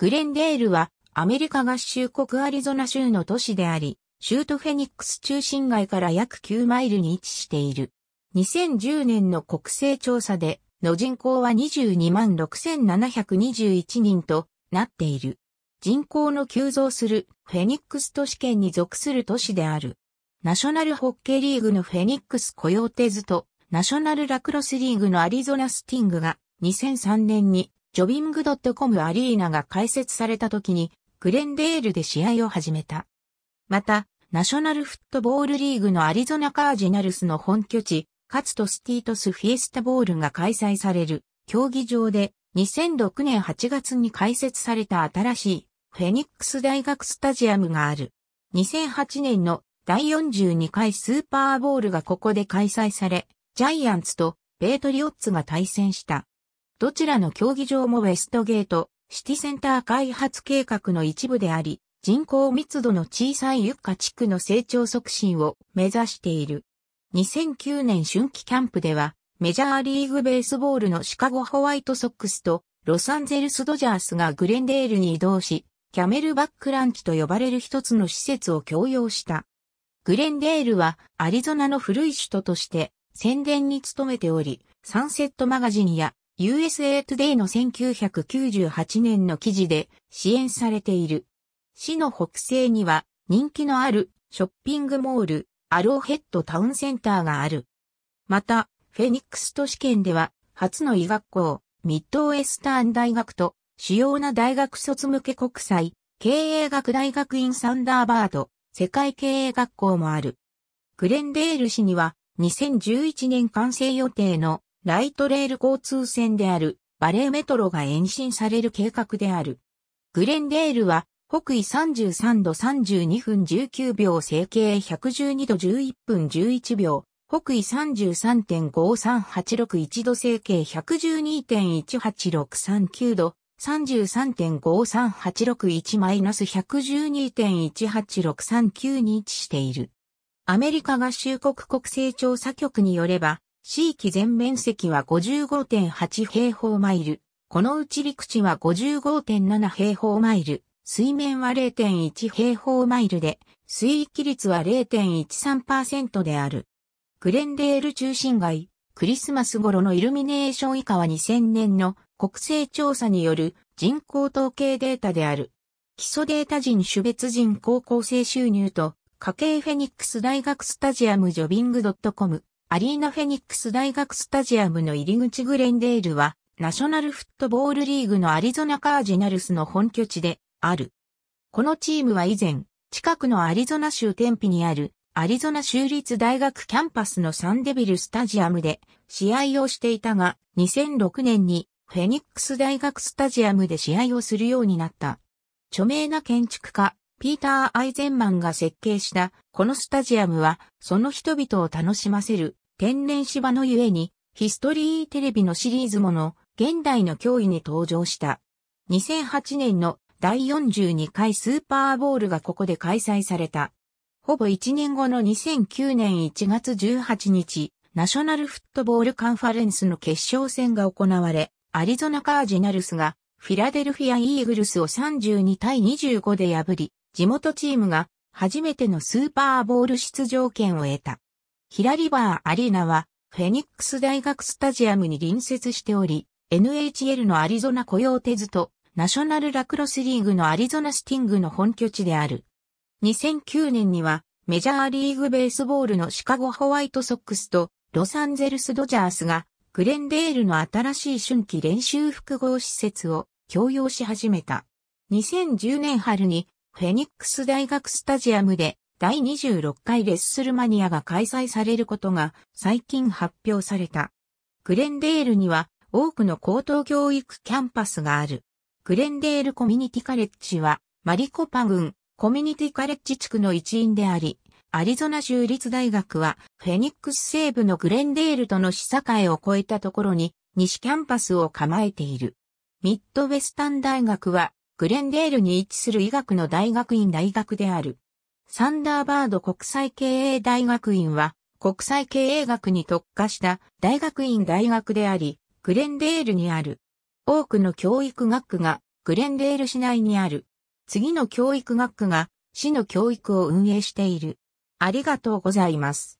グレンデールはアメリカ合衆国アリゾナ州の都市であり、州都フェニックス中心街から約9マイルに位置している。2010年の国勢調査で、の人口は22万6721人となっている。人口の急増するフェニックス都市圏に属する都市である。ナショナルホッケーリーグのフェニックスコヨーテズとナショナルラクロスリーグのアリゾナスティングが2003年にジョビング .com アリーナが開設された時に、グレンデールで試合を始めた。また、ナショナルフットボールリーグのアリゾナカージナルスの本拠地、カツトスティートスフィエスタボールが開催される競技場で2006年8月に開設された新しいフェニックス大学スタジアムがある。2008年の第42回スーパーボールがここで開催され、ジャイアンツとベイトリオッツが対戦した。どちらの競技場もウェストゲート、シティセンター開発計画の一部であり、人口密度の小さいユッカ地区の成長促進を目指している。2009年春季キャンプでは、メジャーリーグベースボールのシカゴホワイトソックスとロサンゼルスドジャースがグレンデールに移動し、キャメルバックランチと呼ばれる一つの施設を共用した。グレンデールはアリゾナの古い首都として宣伝に努めており、サンセットマガジンや USA Today の1998年の記事で支援されている。市の北西には人気のあるショッピングモール、アローヘッドタウンセンターがある。また、フェニックス都市圏では初の医学校、ミッドウェスタン大学と主要な大学卒向け国際、経営学大学院サンダーバード、世界経営学校もある。グレンデール市には2011年完成予定のライトレール交通線であるバレーメトロが延伸される計画である。グレンデールは北緯33度32分19秒整形112度11分11秒、北緯33.53861度整形112.18639度、33.53861-112.18639に位置している。アメリカ合衆国国勢調査局によれば、地域全面積は55.8平方マイル。このうち陸地は55.7平方マイル、水面は0.1平方マイルで、水域率は0.13%である。グレンデール中心街、クリスマス頃のイルミネーション以下は2000年の国勢調査による人口統計データである。基礎データ人種別人高校生収入と家計フェニックス大学スタジアムジョビング .com アリーナフェニックス大学スタジアムの入り口グレンデールは、ナショナルフットボールリーグのアリゾナカージナルスの本拠地である。このチームは以前、近くのアリゾナ州天日にあるアリゾナ州立大学キャンパスのサンデビルスタジアムで試合をしていたが、2006年にフェニックス大学スタジアムで試合をするようになった。著名な建築家、ピーター・アイゼンマンが設計したこのスタジアムは、その人々を楽しませる天然芝のゆえに、ヒストリーテレビのシリーズもの、現代の脅威に登場した。2008年の第42回スーパーボールがここで開催された。ほぼ1年後の2009年1月18日、ナショナルフットボールカンファレンスの決勝戦が行われ、アリゾナカージナルスがフィラデルフィア・イーグルスを32対25で破り、地元チームが初めてのスーパーボール出場権を得た。ヒラリバーアリーナは、フェニックス大学スタジアムに隣接しており、NHL のアリゾナ雇用手テズと、ナショナルラクロスリーグのアリゾナスティングの本拠地である。2009年には、メジャーリーグベースボールのシカゴホワイトソックスと、ロサンゼルスドジャースが、グレンデールの新しい春季練習複合施設を共用し始めた。2010年春に、フェニックス大学スタジアムで、第26回レッスルマニアが開催されることが最近発表された。グレンデールには多くの高等教育キャンパスがある。グレンデールコミュニティカレッジはマリコパ郡コミュニティカレッジ地区の一員であり、アリゾナ州立大学はフェニックス西部のグレンデールとの市境を越えたところに西キャンパスを構えている。ミッドウェスタン大学はグレンデールに位置する医学の大学院大学である。サンダーバード国際経営大学院は、国際経営学に特化した大学院大学であり、グレンデールにある。多くの教育学区がグレンデール市内にある。次の教育学区が市の教育を運営している。ありがとうございます。